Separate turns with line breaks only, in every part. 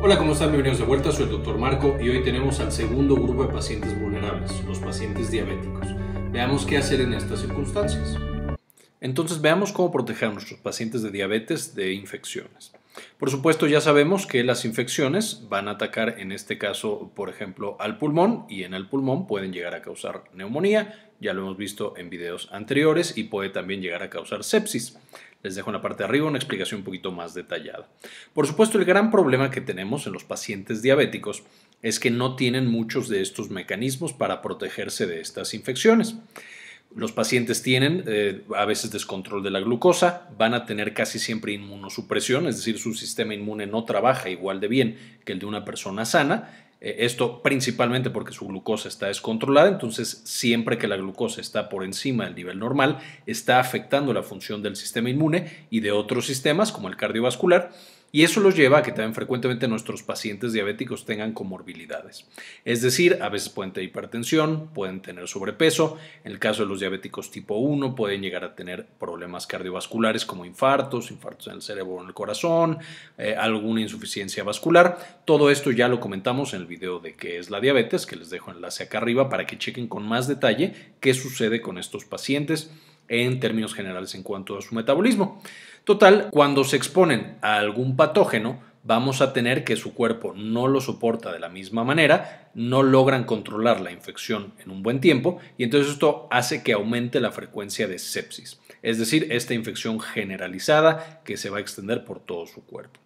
Hola, ¿cómo están? Bienvenidos de vuelta, soy el doctor Marco y hoy tenemos al segundo grupo de pacientes vulnerables, los pacientes diabéticos. Veamos qué hacer en estas circunstancias. Entonces veamos cómo proteger a nuestros pacientes de diabetes de infecciones. Por supuesto, ya sabemos que las infecciones van a atacar, en este caso, por ejemplo, al pulmón y en el pulmón pueden llegar a causar neumonía, ya lo hemos visto en videos anteriores y puede también llegar a causar sepsis. Les dejo en la parte de arriba una explicación un poquito más detallada. Por supuesto, el gran problema que tenemos en los pacientes diabéticos es que no tienen muchos de estos mecanismos para protegerse de estas infecciones. Los pacientes tienen eh, a veces descontrol de la glucosa, van a tener casi siempre inmunosupresión, es decir, su sistema inmune no trabaja igual de bien que el de una persona sana. Eh, esto principalmente porque su glucosa está descontrolada, entonces siempre que la glucosa está por encima del nivel normal, está afectando la función del sistema inmune y de otros sistemas como el cardiovascular y eso los lleva a que también frecuentemente nuestros pacientes diabéticos tengan comorbilidades. Es decir, a veces pueden tener hipertensión, pueden tener sobrepeso. En el caso de los diabéticos tipo 1 pueden llegar a tener problemas cardiovasculares como infartos, infartos en el cerebro o en el corazón, eh, alguna insuficiencia vascular. Todo esto ya lo comentamos en el video de qué es la diabetes, que les dejo enlace acá arriba para que chequen con más detalle qué sucede con estos pacientes en términos generales en cuanto a su metabolismo. Total, cuando se exponen a algún patógeno, vamos a tener que su cuerpo no lo soporta de la misma manera, no logran controlar la infección en un buen tiempo y entonces esto hace que aumente la frecuencia de sepsis, es decir, esta infección generalizada que se va a extender por todo su cuerpo.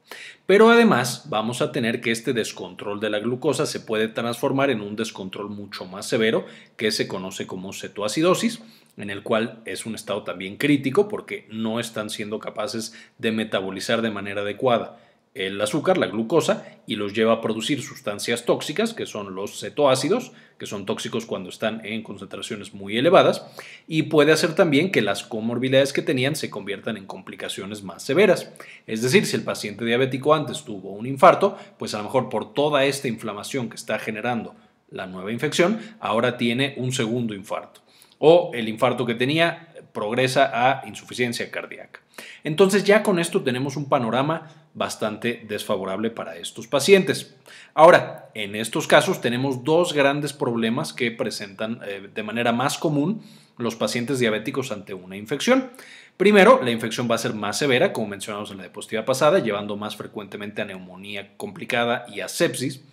Pero además vamos a tener que este descontrol de la glucosa se puede transformar en un descontrol mucho más severo que se conoce como cetoacidosis en el cual es un estado también crítico porque no están siendo capaces de metabolizar de manera adecuada el azúcar, la glucosa, y los lleva a producir sustancias tóxicas, que son los cetoácidos, que son tóxicos cuando están en concentraciones muy elevadas, y puede hacer también que las comorbilidades que tenían se conviertan en complicaciones más severas. Es decir, si el paciente diabético antes tuvo un infarto, pues a lo mejor por toda esta inflamación que está generando la nueva infección, ahora tiene un segundo infarto o el infarto que tenía progresa a insuficiencia cardíaca. Entonces ya con esto tenemos un panorama bastante desfavorable para estos pacientes. Ahora, en estos casos tenemos dos grandes problemas que presentan eh, de manera más común los pacientes diabéticos ante una infección. Primero, la infección va a ser más severa, como mencionamos en la diapositiva pasada, llevando más frecuentemente a neumonía complicada y a sepsis,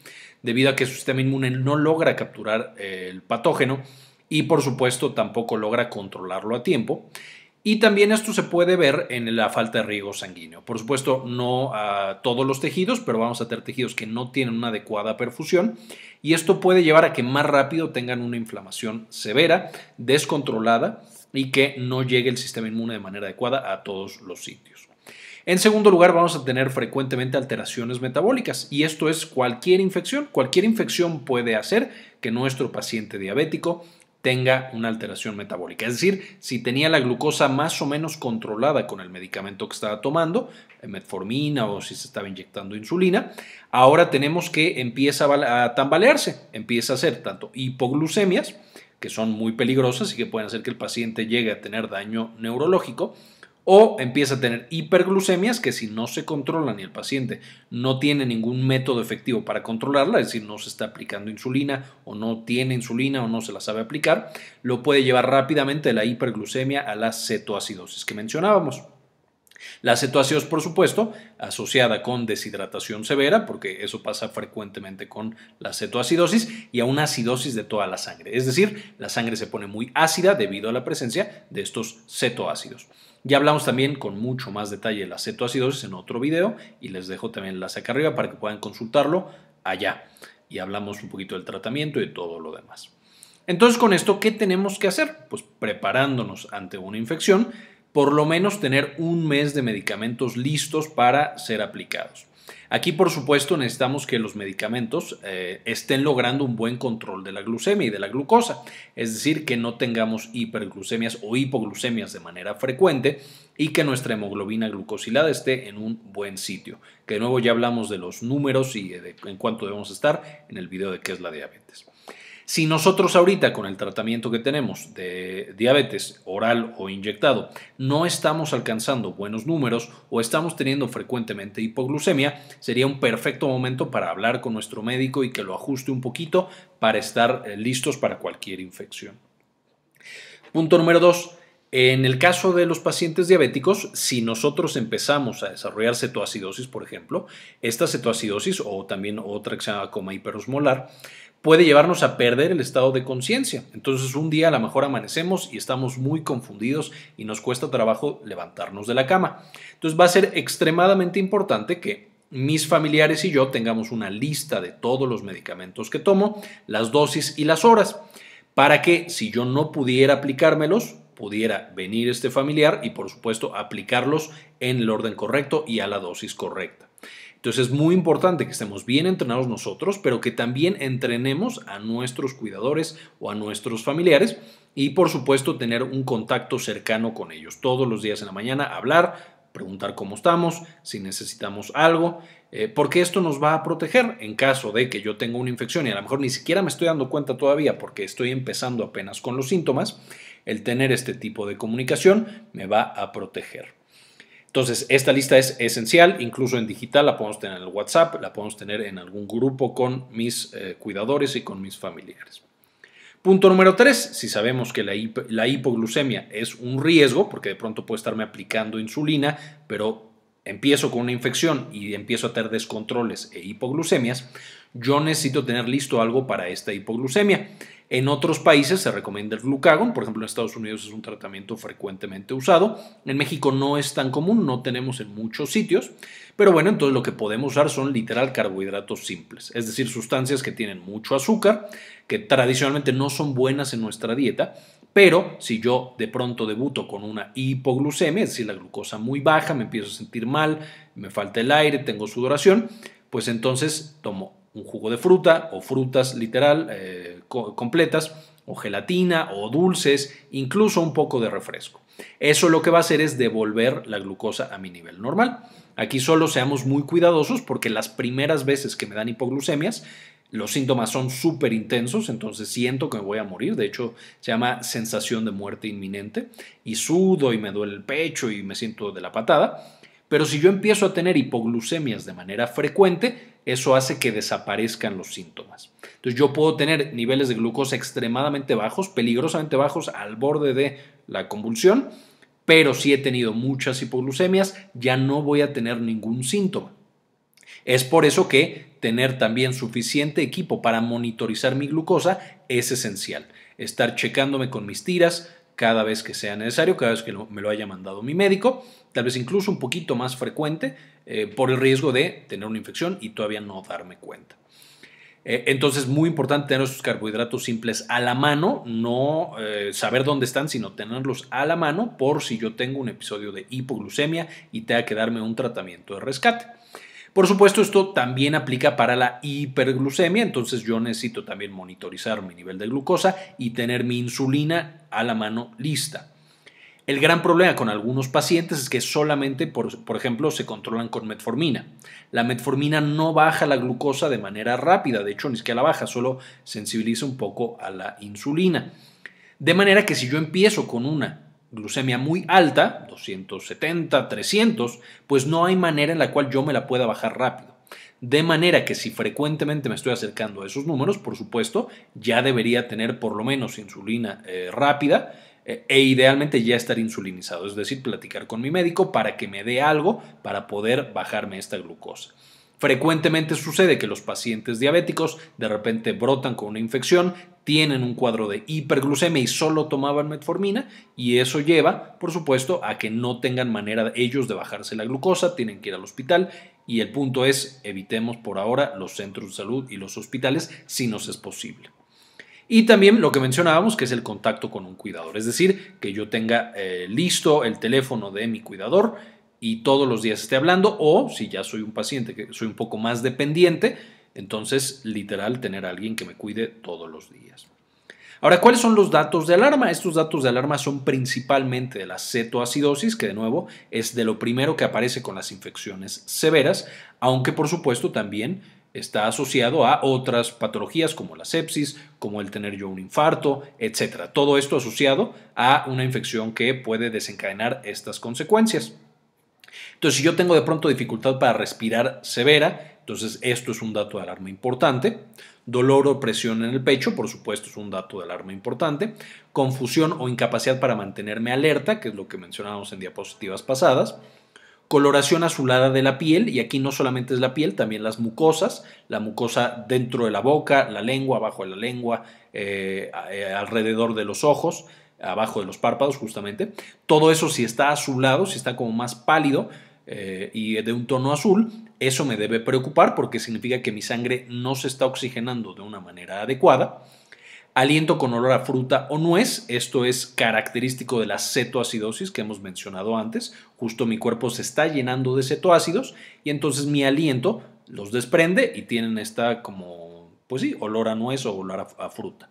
debido a que su sistema inmune no logra capturar eh, el patógeno y por supuesto tampoco logra controlarlo a tiempo. Y también esto se puede ver en la falta de riego sanguíneo. Por supuesto, no a todos los tejidos, pero vamos a tener tejidos que no tienen una adecuada perfusión y esto puede llevar a que más rápido tengan una inflamación severa, descontrolada y que no llegue el sistema inmune de manera adecuada a todos los sitios. En segundo lugar, vamos a tener frecuentemente alteraciones metabólicas y esto es cualquier infección. Cualquier infección puede hacer que nuestro paciente diabético tenga una alteración metabólica. Es decir, si tenía la glucosa más o menos controlada con el medicamento que estaba tomando, metformina o si se estaba inyectando insulina, ahora tenemos que empieza a tambalearse, empieza a hacer tanto hipoglucemias, que son muy peligrosas y que pueden hacer que el paciente llegue a tener daño neurológico, o empieza a tener hiperglucemias que si no se controlan y el paciente no tiene ningún método efectivo para controlarla, es decir, no se está aplicando insulina o no tiene insulina o no se la sabe aplicar, lo puede llevar rápidamente de la hiperglucemia a la cetoacidosis que mencionábamos. La cetoacidos, por supuesto, asociada con deshidratación severa, porque eso pasa frecuentemente con la cetoacidosis y a una acidosis de toda la sangre. Es decir, la sangre se pone muy ácida debido a la presencia de estos cetoácidos. Ya hablamos también con mucho más detalle de la cetoacidosis en otro video y les dejo también la saca arriba para que puedan consultarlo allá. Y hablamos un poquito del tratamiento y de todo lo demás. Entonces, con esto, ¿qué tenemos que hacer? Pues preparándonos ante una infección por lo menos tener un mes de medicamentos listos para ser aplicados. Aquí, por supuesto, necesitamos que los medicamentos eh, estén logrando un buen control de la glucemia y de la glucosa, es decir, que no tengamos hiperglucemias o hipoglucemias de manera frecuente y que nuestra hemoglobina glucosilada esté en un buen sitio. Que de nuevo ya hablamos de los números y en cuánto debemos estar en el video de qué es la diabetes. Si nosotros ahorita con el tratamiento que tenemos de diabetes oral o inyectado no estamos alcanzando buenos números o estamos teniendo frecuentemente hipoglucemia, sería un perfecto momento para hablar con nuestro médico y que lo ajuste un poquito para estar eh, listos para cualquier infección. Punto número dos. En el caso de los pacientes diabéticos, si nosotros empezamos a desarrollar cetoacidosis, por ejemplo, esta cetoacidosis o también otra que se llama coma hiperosmolar, puede llevarnos a perder el estado de conciencia. Entonces un día a lo mejor amanecemos y estamos muy confundidos y nos cuesta trabajo levantarnos de la cama. Entonces va a ser extremadamente importante que mis familiares y yo tengamos una lista de todos los medicamentos que tomo, las dosis y las horas, para que si yo no pudiera aplicármelos, pudiera venir este familiar y por supuesto aplicarlos en el orden correcto y a la dosis correcta. Entonces es muy importante que estemos bien entrenados nosotros, pero que también entrenemos a nuestros cuidadores o a nuestros familiares y por supuesto tener un contacto cercano con ellos. Todos los días en la mañana hablar, preguntar cómo estamos, si necesitamos algo, eh, porque esto nos va a proteger en caso de que yo tenga una infección y a lo mejor ni siquiera me estoy dando cuenta todavía porque estoy empezando apenas con los síntomas, el tener este tipo de comunicación me va a proteger. Entonces, esta lista es esencial, incluso en digital, la podemos tener en el WhatsApp, la podemos tener en algún grupo con mis eh, cuidadores y con mis familiares. Punto número tres, si sabemos que la, la, hipoglucemia es un riesgo, porque de pronto puedo estarme aplicando insulina, pero empiezo con una infección y empiezo a tener descontroles e hipoglucemias, yo necesito tener listo algo para esta hipoglucemia. En otros países se recomienda el glucagón, por ejemplo en Estados Unidos es un tratamiento frecuentemente usado, en México no es tan común, no tenemos en muchos sitios, pero bueno, entonces lo que podemos usar son literal carbohidratos simples, es decir, sustancias que tienen mucho azúcar, que tradicionalmente no son buenas en nuestra dieta, pero si yo de pronto debuto con una hipoglucemia, es decir, la glucosa muy baja, me empiezo a sentir mal, me falta el aire, tengo sudoración, pues entonces tomo un jugo de fruta o frutas literal eh, completas o gelatina o dulces, incluso un poco de refresco. Eso lo que va a hacer es devolver la glucosa a mi nivel normal. Aquí solo seamos muy cuidadosos porque las primeras veces que me dan hipoglucemias, los síntomas son súper intensos, entonces siento que me voy a morir. De hecho, se llama sensación de muerte inminente y sudo y me duele el pecho y me siento de la patada. Pero si yo empiezo a tener hipoglucemias de manera frecuente, eso hace que desaparezcan los síntomas. Entonces yo puedo tener niveles de glucosa extremadamente bajos, peligrosamente bajos, al borde de la convulsión, pero si he tenido muchas hipoglucemias, ya no voy a tener ningún síntoma. Es por eso que tener también suficiente equipo para monitorizar mi glucosa es esencial. Estar checándome con mis tiras, cada vez que sea necesario, cada vez que me lo haya mandado mi médico, tal vez incluso un poquito más frecuente eh, por el riesgo de tener una infección y todavía no darme cuenta. Entonces eh, entonces, muy importante tener estos carbohidratos simples a la mano, no eh, saber dónde están, sino tenerlos a la mano por si yo tengo un episodio de hipoglucemia y tenga que darme un tratamiento de rescate. Por supuesto, esto también aplica para la hiperglucemia, entonces yo necesito también monitorizar mi nivel de glucosa y tener mi insulina a la mano lista. El gran problema con algunos pacientes es que solamente, por, ejemplo, se controlan con metformina. La metformina no baja la glucosa de manera rápida, de hecho ni que la baja, solo sensibiliza un poco a la insulina. De manera que si yo empiezo con una glucemia muy alta, 270, 300, pues no hay manera en la cual yo me la pueda bajar rápido. De manera que si frecuentemente me estoy acercando a esos números, por supuesto, ya debería tener por lo menos insulina eh, rápida eh, e idealmente ya estar insulinizado, es decir, platicar con mi médico para que me dé algo para poder bajarme esta glucosa. Frecuentemente sucede que los pacientes diabéticos de repente brotan con una infección, tienen un cuadro de hiperglucemia y solo tomaban metformina y eso lleva, por supuesto, a que no tengan manera ellos de bajarse la glucosa, tienen que ir al hospital y el punto es evitemos por ahora los centros de salud y los hospitales si nos es posible. Y también lo que mencionábamos, que es el contacto con un cuidador, es decir, que yo tenga eh, listo el teléfono de mi cuidador y todos los días esté hablando o si ya soy un paciente que soy un poco más dependiente, entonces, literal, tener a alguien que me cuide todos los días. Ahora, ¿cuáles son los datos de alarma? Estos datos de alarma son principalmente de la cetoacidosis, que de nuevo es de lo primero que aparece con las infecciones severas, aunque por supuesto también está asociado a otras patologías como la sepsis, como el tener yo un infarto, etc. Todo esto asociado a una infección que puede desencadenar estas consecuencias. Entonces, si yo tengo de pronto dificultad para respirar severa, entonces, esto es un dato de alarma importante. Dolor o presión en el pecho, por supuesto, es un dato de alarma importante. Confusión o incapacidad para mantenerme alerta, que es lo que mencionábamos en diapositivas pasadas. Coloración azulada de la piel, y aquí no solamente es la piel, también las mucosas, la mucosa dentro de la boca, la lengua, abajo de la lengua, eh, eh, alrededor de los ojos, abajo de los párpados justamente. Todo eso si está azulado, si está como más pálido, eh, y de un tono azul, eso me debe preocupar porque significa que mi sangre no se está oxigenando de una manera adecuada. Aliento con olor a fruta o nuez, esto es característico de la cetoacidosis que hemos mencionado antes, justo mi cuerpo se está llenando de cetoácidos y entonces mi aliento los desprende y tienen esta como, pues sí, olor a nuez o olor a fruta.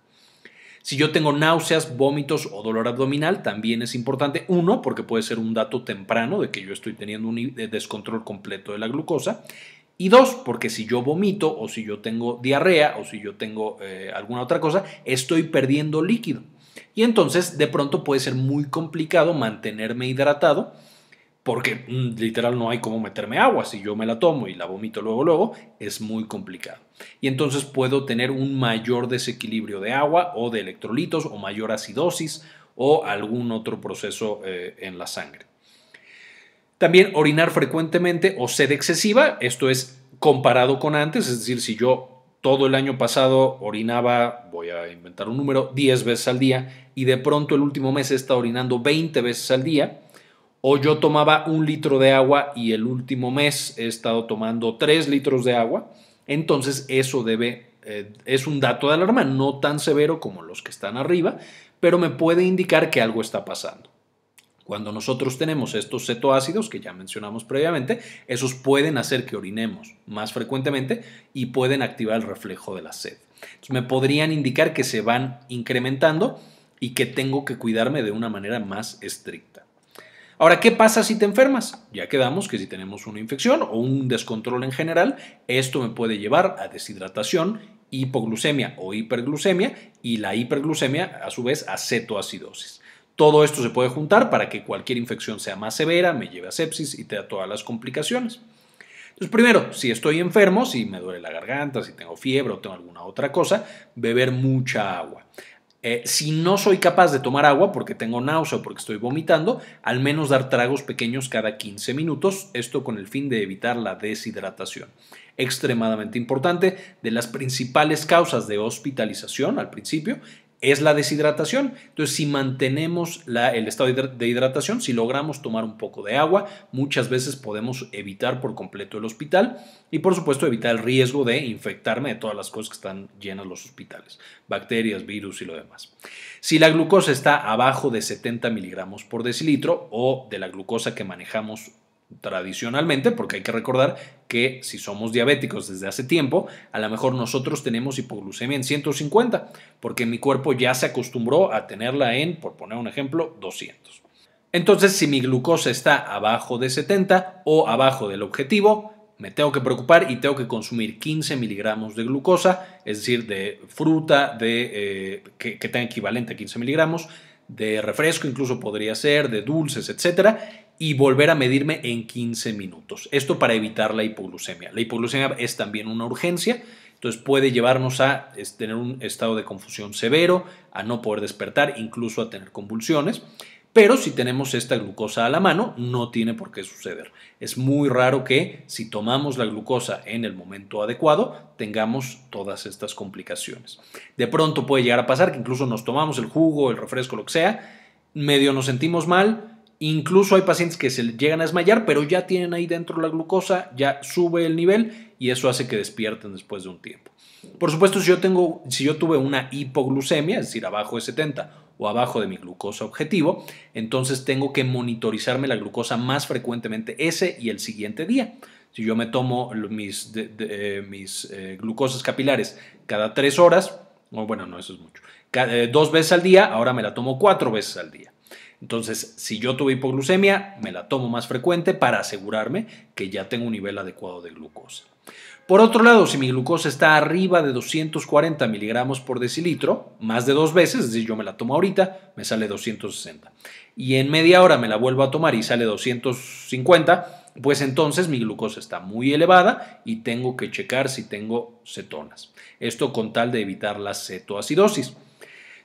Si yo tengo náuseas, vómitos o dolor abdominal, también es importante. Uno, porque puede ser un dato temprano de que yo estoy teniendo un descontrol completo de la glucosa. Y dos, porque si yo vomito o si yo tengo diarrea o si yo tengo eh, alguna otra cosa, estoy perdiendo líquido. Y entonces de pronto puede ser muy complicado mantenerme hidratado porque mm, literal no hay cómo meterme agua. Si yo me la tomo y la vomito luego, luego, es muy complicado. Y entonces puedo tener un mayor desequilibrio de agua o de electrolitos o mayor acidosis o algún otro proceso eh, en la sangre. También orinar frecuentemente o sed excesiva, esto es comparado con antes, es decir, si yo todo el año pasado orinaba, voy a inventar un número, 10 veces al día y de pronto el último mes está orinando 20 veces al día, o yo tomaba un litro de agua y el último mes he estado tomando tres litros de agua, entonces eso debe, eh, es un dato de alarma, no tan severo como los que están arriba, pero me puede indicar que algo está pasando. Cuando nosotros tenemos estos cetoácidos que ya mencionamos previamente, esos pueden hacer que orinemos más frecuentemente y pueden activar el reflejo de la sed. me podrían indicar que se van incrementando y que tengo que cuidarme de una manera más estricta. Ahora, ¿qué pasa si te enfermas? Ya quedamos que si tenemos una infección o un descontrol en general, esto me puede llevar a deshidratación, hipoglucemia o hiperglucemia y la hiperglucemia a su vez a cetoacidosis. Todo esto se puede juntar para que cualquier infección sea más severa, me lleve a sepsis y te da todas las complicaciones. Entonces, primero, si estoy enfermo, si me duele la garganta, si tengo fiebre o tengo alguna otra cosa, beber mucha agua. Eh, si no soy capaz de tomar agua porque tengo náusea o porque estoy vomitando, al menos dar tragos pequeños cada 15 minutos, esto con el fin de evitar la deshidratación. Extremadamente importante, de las principales causas de hospitalización al principio es la deshidratación. Entonces, si mantenemos el estado de hidratación, si logramos tomar un poco de agua, muchas veces podemos evitar por completo el hospital y, por supuesto, evitar el riesgo de infectarme de todas las cosas que están llenas los hospitales, bacterias, virus y lo demás. Si la glucosa está abajo de 70 miligramos por decilitro o de la glucosa que manejamos tradicionalmente, porque hay que recordar que si somos diabéticos desde hace tiempo, a lo mejor nosotros tenemos hipoglucemia en 150, porque mi cuerpo ya se acostumbró a tenerla en, por poner un ejemplo, 200. Entonces, si mi glucosa está abajo de 70 o abajo del objetivo, me tengo que preocupar y tengo que consumir 15 miligramos de glucosa, es decir, de fruta de, eh, que, que tenga equivalente a 15 miligramos, de refresco incluso podría ser, de dulces, etcétera, y volver a medirme en 15 minutos. Esto para evitar la hipoglucemia. La hipoglucemia es también una urgencia, entonces puede llevarnos a tener un estado de confusión severo, a no poder despertar, incluso a tener convulsiones. Pero si tenemos esta glucosa a la mano, no tiene por qué suceder. Es muy raro que si tomamos la glucosa en el momento adecuado, tengamos todas estas complicaciones. De pronto puede llegar a pasar que incluso nos tomamos el jugo, el refresco, lo que sea, medio nos sentimos mal, Incluso hay pacientes que se llegan a desmayar, pero ya tienen ahí dentro la glucosa, ya sube el nivel y eso hace que despierten después de un tiempo. Por supuesto, si yo, tengo, si yo tuve una hipoglucemia, es decir, abajo de 70 o abajo de mi glucosa objetivo, entonces tengo que monitorizarme la glucosa más frecuentemente ese y el siguiente día. Si yo me tomo mis, eh, eh, glucosas capilares cada tres horas, bueno, no, eso es mucho, eh, dos veces al día, ahora me la tomo cuatro veces al día. Entonces, si yo tuve hipoglucemia, me la tomo más frecuente para asegurarme que ya tengo un nivel adecuado de glucosa. Por otro lado, si mi glucosa está arriba de 240 miligramos por decilitro, más de dos veces, es decir, yo me la tomo ahorita, me sale 260. Y en media hora me la vuelvo a tomar y sale 250, pues entonces mi glucosa está muy elevada y tengo que checar si tengo cetonas. Esto con tal de evitar la cetoacidosis.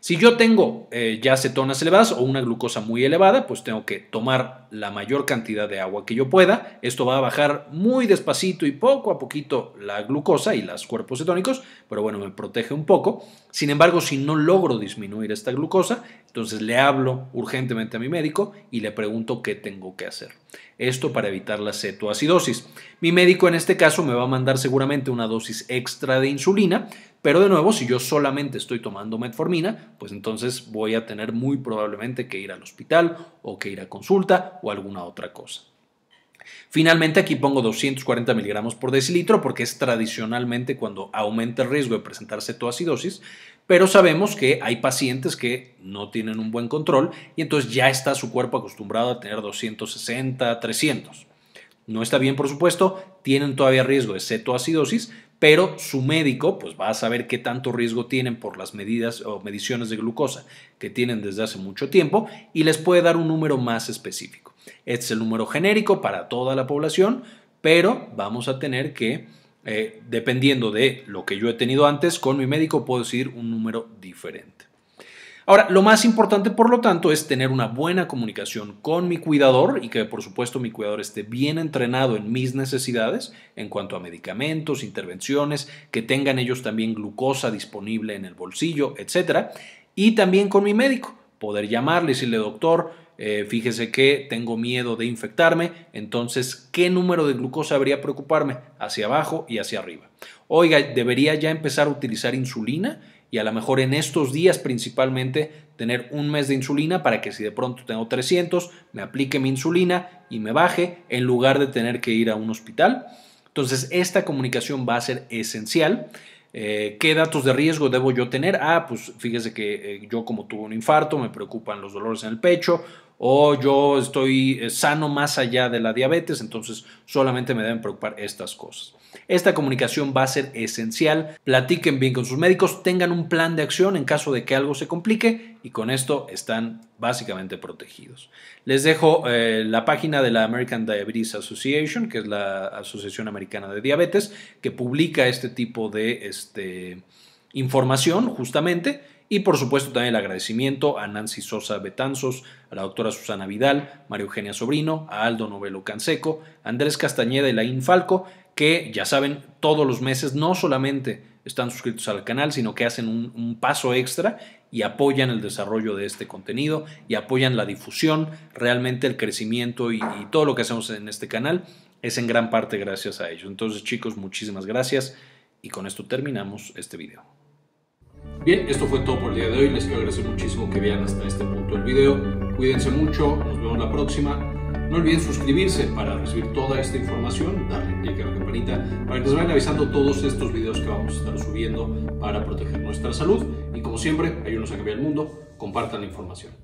Si yo tengo eh, ya cetonas elevadas o una glucosa muy elevada, pues tengo que tomar la mayor cantidad de agua que yo pueda. Esto va a bajar muy despacito y poco a poquito la glucosa y los cuerpos cetónicos, pero bueno, me protege un poco. Sin embargo, si no logro disminuir esta glucosa, entonces le hablo urgentemente a mi médico y le pregunto qué tengo que hacer. Esto para evitar la cetoacidosis. Mi médico en este caso me va a mandar seguramente una dosis extra de insulina, pero de nuevo, si yo solamente estoy tomando metformina, pues entonces voy a tener muy probablemente que ir al hospital o que ir a consulta o alguna otra cosa. Finalmente, aquí pongo 240 miligramos por decilitro porque es tradicionalmente cuando aumenta el riesgo de presentar cetoacidosis, pero sabemos que hay pacientes que no tienen un buen control y entonces ya está su cuerpo acostumbrado a tener 260, 300. No está bien, por supuesto, tienen todavía riesgo de cetoacidosis, pero su médico pues va a saber qué tanto riesgo tienen por las medidas o mediciones de glucosa que tienen desde hace mucho tiempo y les puede dar un número más específico. Este es el número genérico para toda la población, pero vamos a tener que eh, dependiendo de lo que yo he tenido antes, con mi médico puedo decir un número diferente. Ahora, lo más importante, por lo tanto, es tener una buena comunicación con mi cuidador y que, por supuesto, mi cuidador esté bien entrenado en mis necesidades en cuanto a medicamentos, intervenciones, que tengan ellos también glucosa disponible en el bolsillo, etcétera. Y también con mi médico, poder llamarle y decirle, doctor, eh, fíjese que tengo miedo de infectarme, entonces, ¿qué número de glucosa debería preocuparme? Hacia abajo y hacia arriba. Oiga, debería ya empezar a utilizar insulina y a lo mejor en estos días principalmente tener un mes de insulina para que si de pronto tengo 300, me aplique mi insulina y me baje en lugar de tener que ir a un hospital. Entonces, esta comunicación va a ser esencial. Eh, ¿Qué datos de riesgo debo yo tener? Ah, pues fíjese que eh, yo como tuve un infarto, me preocupan los dolores en el pecho, o yo estoy eh, sano más allá de la diabetes, entonces solamente me deben preocupar estas cosas. Esta comunicación va a ser esencial. Platiquen bien con sus médicos, tengan un plan de acción en caso de que algo se complique y con esto están básicamente protegidos. Les dejo eh, la página de la American Diabetes Association, que es la Asociación Americana de Diabetes, que publica este tipo de este, información justamente y por supuesto también el agradecimiento a Nancy Sosa Betanzos, a la doctora Susana Vidal, María Eugenia Sobrino, a Aldo Novelo Canseco, Andrés Castañeda y Laín Falco, que ya saben, todos los meses no solamente están suscritos al canal, sino que hacen un, paso extra y apoyan el desarrollo de este contenido y apoyan la difusión, realmente el crecimiento y todo lo que hacemos en este canal es en gran parte gracias a ellos. Entonces chicos, muchísimas gracias y con esto terminamos este video. Bien, esto fue todo por el día de hoy. Les quiero agradecer muchísimo que vean hasta este punto el video. Cuídense mucho, nos vemos la próxima. No olviden suscribirse para recibir toda esta información, darle clic a la campanita para que les vayan avisando todos estos videos que vamos a estar subiendo para proteger nuestra salud. Y como siempre, ayúdenos a cambiar el mundo, compartan la información.